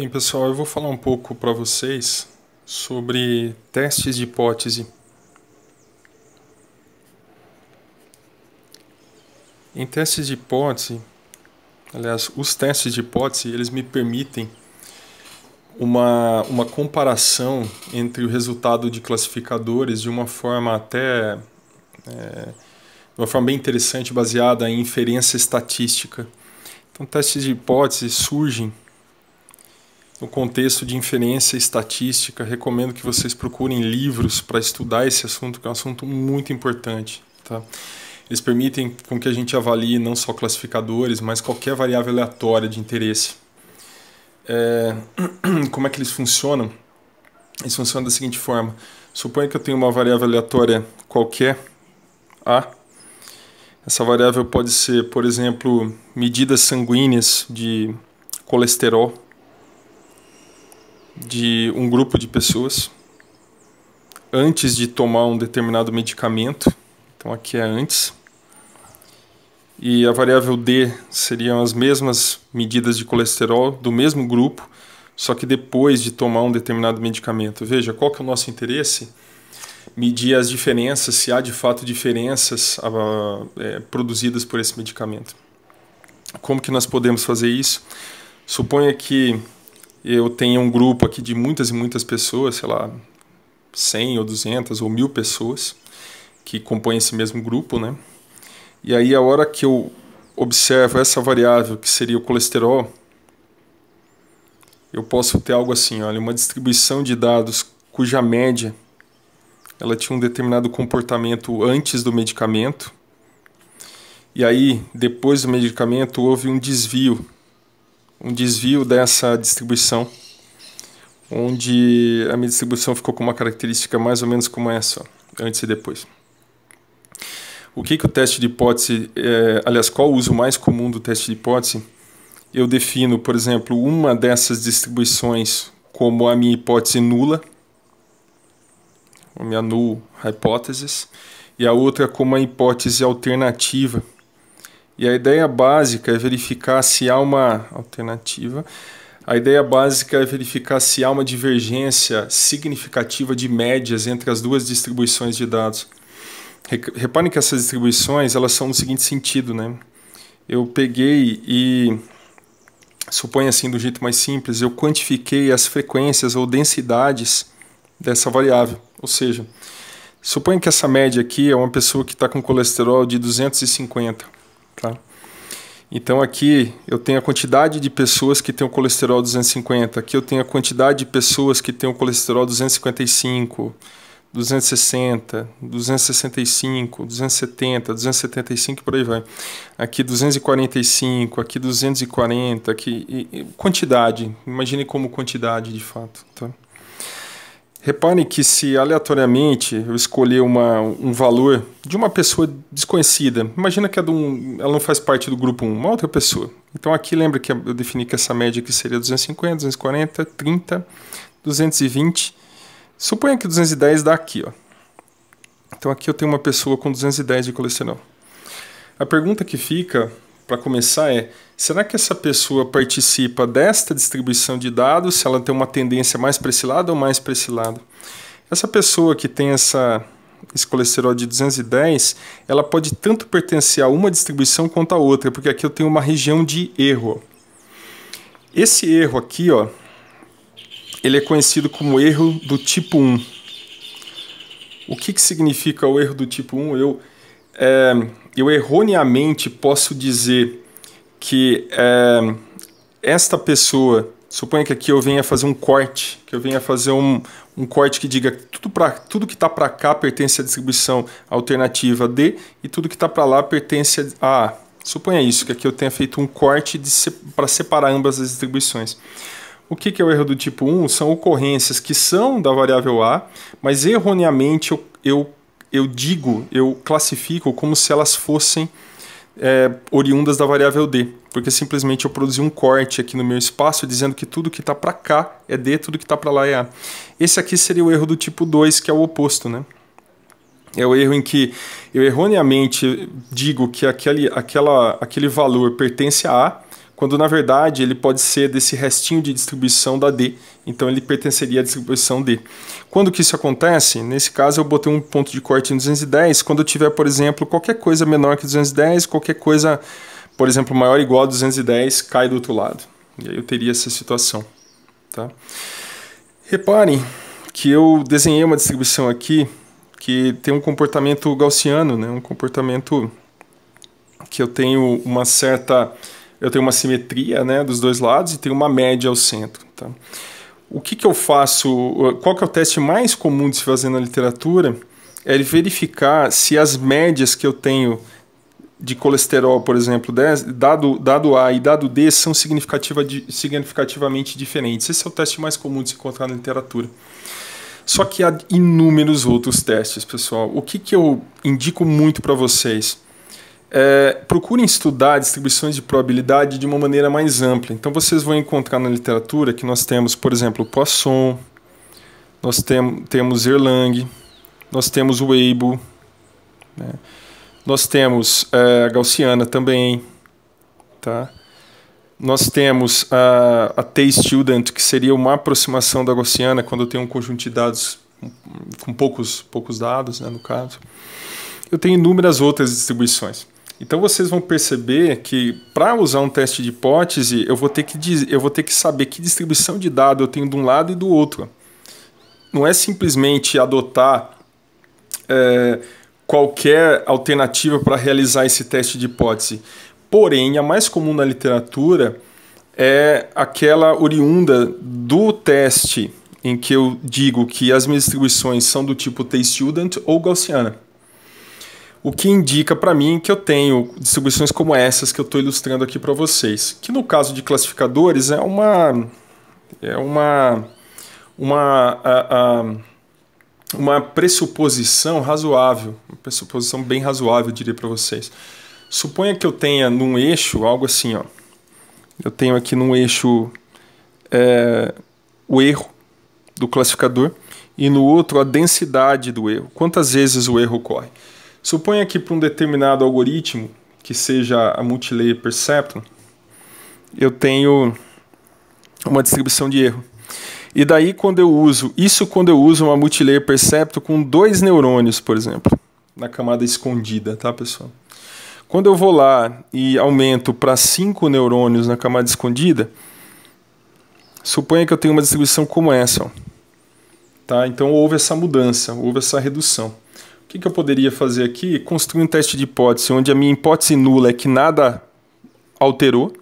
Bem, pessoal, eu vou falar um pouco para vocês sobre testes de hipótese. Em testes de hipótese, aliás, os testes de hipótese, eles me permitem uma, uma comparação entre o resultado de classificadores de uma forma até é, uma forma bem interessante baseada em inferência estatística. Então, testes de hipótese surgem no contexto de inferência estatística, recomendo que vocês procurem livros para estudar esse assunto, que é um assunto muito importante. Tá? Eles permitem com que a gente avalie não só classificadores, mas qualquer variável aleatória de interesse. É... Como é que eles funcionam? Eles funcionam da seguinte forma: suponha que eu tenho uma variável aleatória qualquer, A. Essa variável pode ser, por exemplo, medidas sanguíneas de colesterol de um grupo de pessoas antes de tomar um determinado medicamento. Então aqui é antes. E a variável D seriam as mesmas medidas de colesterol do mesmo grupo, só que depois de tomar um determinado medicamento. Veja, qual que é o nosso interesse? Medir as diferenças, se há de fato diferenças é, produzidas por esse medicamento. Como que nós podemos fazer isso? Suponha que eu tenha um grupo aqui de muitas e muitas pessoas, sei lá, 100 ou 200 ou mil pessoas que compõem esse mesmo grupo, né? E aí a hora que eu observo essa variável que seria o colesterol, eu posso ter algo assim, olha, uma distribuição de dados cuja média ela tinha um determinado comportamento antes do medicamento. E aí, depois do medicamento, houve um desvio um desvio dessa distribuição, onde a minha distribuição ficou com uma característica mais ou menos como essa, antes e depois. O que, que o teste de hipótese, é, aliás, qual o uso mais comum do teste de hipótese? Eu defino, por exemplo, uma dessas distribuições como a minha hipótese nula, a minha null hypothesis, e a outra como a hipótese alternativa, e a ideia básica é verificar se há uma alternativa. A ideia básica é verificar se há uma divergência significativa de médias entre as duas distribuições de dados. Reparem que essas distribuições elas são no seguinte sentido, né? Eu peguei e suponho assim do jeito mais simples, eu quantifiquei as frequências ou densidades dessa variável. Ou seja, suponha que essa média aqui é uma pessoa que está com colesterol de 250 Tá? Então aqui eu tenho a quantidade de pessoas que têm o colesterol 250, aqui eu tenho a quantidade de pessoas que têm o colesterol 255, 260, 265, 270, 275 por aí vai. Aqui 245, aqui 240, aqui e, e, quantidade. Imagine como quantidade de fato, tá? Reparem que se aleatoriamente eu escolher uma, um valor de uma pessoa desconhecida, imagina que é um, ela não faz parte do grupo 1, uma outra pessoa. Então aqui lembra que eu defini que essa média aqui seria 250, 240, 30, 220. Suponha que 210 dá aqui. Ó. Então aqui eu tenho uma pessoa com 210 de colesterol. A pergunta que fica para começar é: será que essa pessoa participa desta distribuição de dados? Se ela tem uma tendência mais para esse lado ou mais para esse lado? Essa pessoa que tem essa, esse colesterol de 210, ela pode tanto pertencer a uma distribuição quanto a outra, porque aqui eu tenho uma região de erro. Esse erro aqui, ó, ele é conhecido como erro do tipo 1. O que, que significa o erro do tipo 1? Eu, é, eu erroneamente posso dizer que é, esta pessoa, suponha que aqui eu venha fazer um corte, que eu venha fazer um, um corte que diga tudo, pra, tudo que está para cá pertence à distribuição alternativa D e tudo que está para lá pertence a A. Suponha isso, que aqui eu tenha feito um corte se, para separar ambas as distribuições. O que, que é o erro do tipo 1? São ocorrências que são da variável A, mas erroneamente eu, eu eu digo, eu classifico como se elas fossem é, oriundas da variável D, porque simplesmente eu produzi um corte aqui no meu espaço dizendo que tudo que está para cá é D, tudo que está para lá é A. Esse aqui seria o erro do tipo 2, que é o oposto, né? É o erro em que eu erroneamente digo que aquele, aquela, aquele valor pertence a A, quando na verdade ele pode ser desse restinho de distribuição da D, então ele pertenceria à distribuição D. Quando que isso acontece? Nesse caso eu botei um ponto de corte em 210, quando eu tiver, por exemplo, qualquer coisa menor que 210, qualquer coisa, por exemplo, maior ou igual a 210, cai do outro lado. E aí eu teria essa situação. Tá? Reparem que eu desenhei uma distribuição aqui que tem um comportamento gaussiano, né? um comportamento que eu tenho uma certa eu tenho uma simetria né, dos dois lados e tenho uma média ao centro. Tá? O que, que eu faço? Qual que é o teste mais comum de se fazer na literatura? É verificar se as médias que eu tenho de colesterol, por exemplo, né, dado, dado A e dado D são significativa, significativamente diferentes. Esse é o teste mais comum de se encontrar na literatura. Só que há inúmeros outros testes, pessoal. O que, que eu indico muito para vocês? é, procurem estudar distribuições de probabilidade de uma maneira mais ampla. Então vocês vão encontrar na literatura que nós temos, por exemplo, Poisson, nós tem, temos Erlang, nós temos Weibull, né? nós temos é, a Gaussiana também, tá? nós temos a, a T-Student, que seria uma aproximação da Gaussiana quando eu tenho um conjunto de dados com poucos, poucos dados, né, no caso. Eu tenho inúmeras outras distribuições. Então vocês vão perceber que para usar um teste de hipótese, eu vou, ter que eu vou ter que saber que distribuição de dado eu tenho de um lado e do outro. Não é simplesmente adotar é, qualquer alternativa para realizar esse teste de hipótese. Porém, a mais comum na literatura é aquela oriunda do teste em que eu digo que as minhas distribuições são do tipo T-student ou gaussiana o que indica para mim que eu tenho distribuições como essas que eu estou ilustrando aqui para vocês, que no caso de classificadores é uma é uma uma a, a, uma pressuposição razoável, uma pressuposição bem razoável, eu diria para vocês. Suponha que eu tenha num eixo algo assim, ó. Eu tenho aqui num eixo é, o erro do classificador e no outro a densidade do erro, quantas vezes o erro ocorre. Suponha que para um determinado algoritmo, que seja a multilayer perceptron, eu tenho uma distribuição de erro. E daí quando eu uso, isso quando eu uso uma multilayer perceptron com dois neurônios, por exemplo, na camada escondida, tá, pessoal? Quando eu vou lá e aumento para cinco neurônios na camada escondida, suponha que eu tenho uma distribuição como essa, ó. tá? Então houve essa mudança, houve essa redução. O que, que eu poderia fazer aqui? Construir um teste de hipótese, onde a minha hipótese nula é que nada alterou,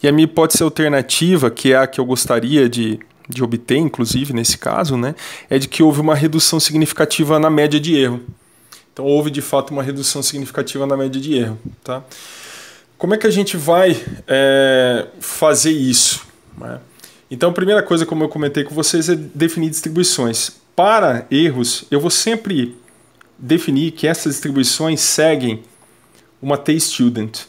e a minha hipótese alternativa, que é a que eu gostaria de, de obter, inclusive nesse caso, né, é de que houve uma redução significativa na média de erro. Então houve de fato uma redução significativa na média de erro. Tá? Como é que a gente vai é, fazer isso? Né? Então, a primeira coisa, como eu comentei com vocês, é definir distribuições. Para erros, eu vou sempre definir que essas distribuições seguem uma T-student,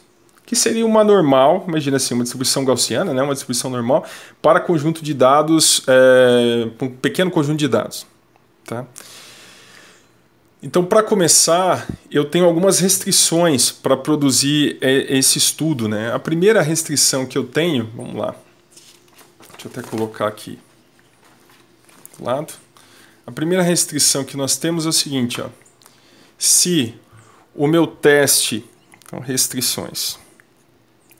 que seria uma normal, imagina assim, uma distribuição gaussiana, né, uma distribuição normal, para conjunto de dados, é, um pequeno conjunto de dados. Tá? Então, para começar, eu tenho algumas restrições para produzir é, esse estudo. Né? A primeira restrição que eu tenho, vamos lá, deixa eu até colocar aqui do lado. A primeira restrição que nós temos é o seguinte, ó se o meu teste, então restrições,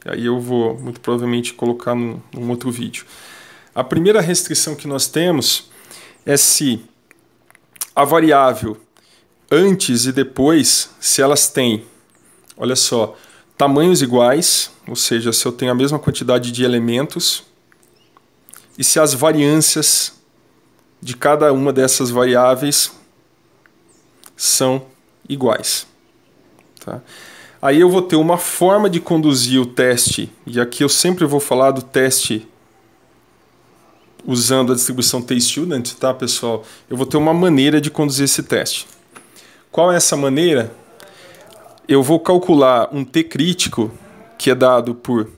aí eu vou muito provavelmente colocar num, num outro vídeo. A primeira restrição que nós temos é se a variável antes e depois, se elas têm, olha só, tamanhos iguais, ou seja, se eu tenho a mesma quantidade de elementos, e se as variâncias de cada uma dessas variáveis são iguais. Tá? Aí eu vou ter uma forma de conduzir o teste, e aqui eu sempre vou falar do teste usando a distribuição t-student, tá pessoal? Eu vou ter uma maneira de conduzir esse teste. Qual é essa maneira? Eu vou calcular um T crítico, que é dado por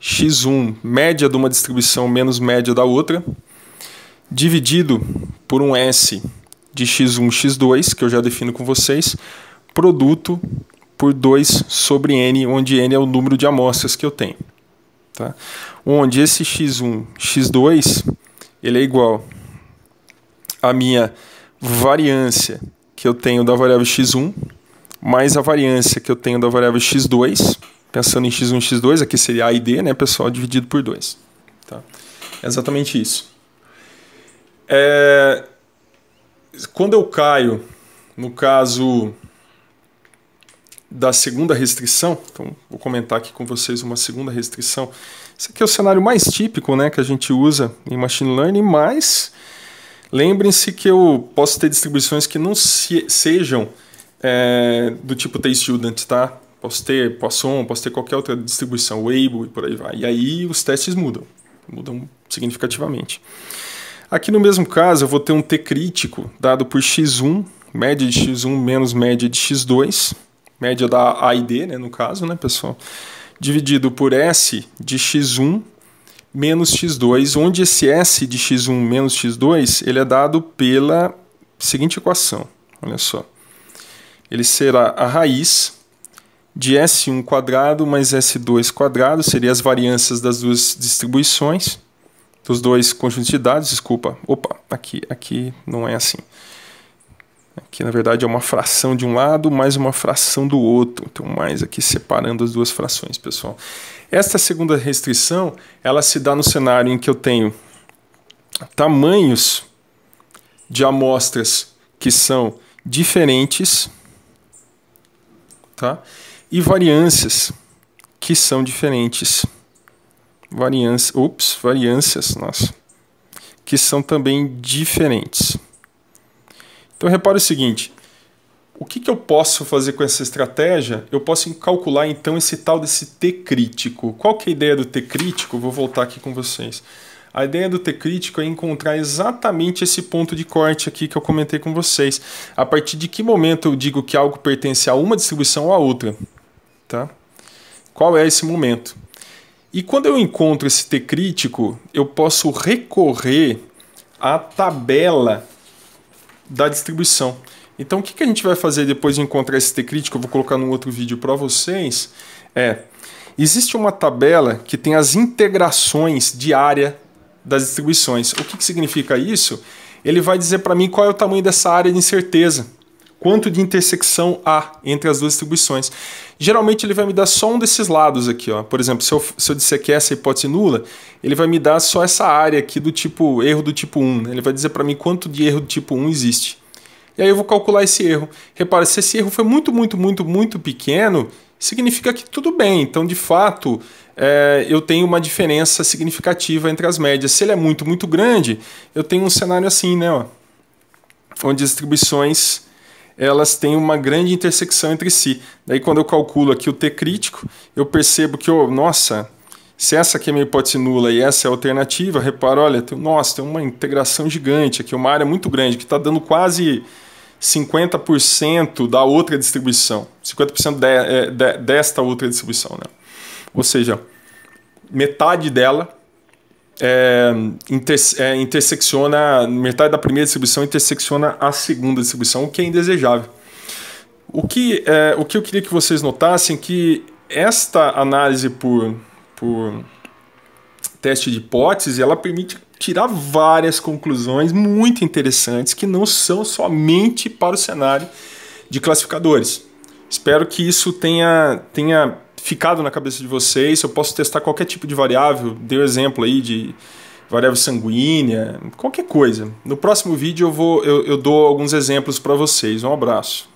x1, média de uma distribuição menos média da outra, dividido por um S, de x1, x2, que eu já defino com vocês, produto por 2 sobre n, onde n é o número de amostras que eu tenho. Tá? Onde esse x1, x2, ele é igual à minha variância que eu tenho da variável x1, mais a variância que eu tenho da variável x2, pensando em x1, x2, aqui seria a e d, né, pessoal, dividido por 2. Tá? É exatamente isso. É, quando eu caio no caso da segunda restrição, então vou comentar aqui com vocês uma segunda restrição. Esse aqui é o cenário mais típico né, que a gente usa em machine learning, mas lembrem-se que eu posso ter distribuições que não se, sejam é, do tipo T-Student, tá? Posso ter Poisson, posso ter qualquer outra distribuição, Weibo e por aí vai. E aí os testes mudam, mudam significativamente. Aqui no mesmo caso, eu vou ter um T crítico dado por x1, média de x1 menos média de x2, média da A e D, né, no caso, né, pessoal? Dividido por S de x1 menos x2, onde esse S de x1 menos x2 ele é dado pela seguinte equação, olha só. Ele será a raiz de S1 quadrado mais S2 quadrado, seria as variâncias das duas distribuições, dos dois conjuntos de dados, desculpa, opa, aqui, aqui não é assim. Aqui, na verdade, é uma fração de um lado mais uma fração do outro. Então, mais aqui separando as duas frações, pessoal. Esta segunda restrição, ela se dá no cenário em que eu tenho tamanhos de amostras que são diferentes, tá? E variâncias que são diferentes variâncias, ups, variâncias, nossa, que são também diferentes. Então repare o seguinte, o que, que eu posso fazer com essa estratégia? Eu posso calcular então esse tal desse T crítico. Qual que é a ideia do T crítico? Vou voltar aqui com vocês. A ideia do T crítico é encontrar exatamente esse ponto de corte aqui que eu comentei com vocês. A partir de que momento eu digo que algo pertence a uma distribuição ou a outra? Tá? Qual é esse momento? E quando eu encontro esse T crítico, eu posso recorrer à tabela da distribuição. Então, o que, que a gente vai fazer depois de encontrar esse T crítico? Eu vou colocar num outro vídeo para vocês. É, existe uma tabela que tem as integrações de área das distribuições. O que, que significa isso? Ele vai dizer para mim qual é o tamanho dessa área de incerteza quanto de intersecção há entre as duas distribuições. Geralmente ele vai me dar só um desses lados aqui. Ó. Por exemplo, se eu, se eu disser que essa é hipótese nula, ele vai me dar só essa área aqui do tipo erro do tipo 1. Né? Ele vai dizer para mim quanto de erro do tipo 1 existe. E aí eu vou calcular esse erro. Repara, se esse erro foi muito, muito, muito, muito pequeno, significa que tudo bem. Então, de fato, é, eu tenho uma diferença significativa entre as médias. Se ele é muito, muito grande, eu tenho um cenário assim, né? Ó, onde as distribuições elas têm uma grande intersecção entre si. Daí quando eu calculo aqui o T crítico, eu percebo que, oh, nossa, se essa aqui é minha hipótese nula e essa é a alternativa, reparo, olha, tem, nossa, tem uma integração gigante aqui, uma área muito grande, que está dando quase 50% da outra distribuição, 50% de, é, de, desta outra distribuição. Né? Ou seja, metade dela é, inter, é, intersecciona, metade da primeira distribuição intersecciona a segunda distribuição, o que é indesejável. O que, é, o que eu queria que vocês notassem é que esta análise por, por teste de hipótese, ela permite tirar várias conclusões muito interessantes que não são somente para o cenário de classificadores. Espero que isso tenha, tenha ficado na cabeça de vocês, eu posso testar qualquer tipo de variável, dei um exemplo aí de variável sanguínea, qualquer coisa. No próximo vídeo eu, vou, eu, eu dou alguns exemplos para vocês. Um abraço.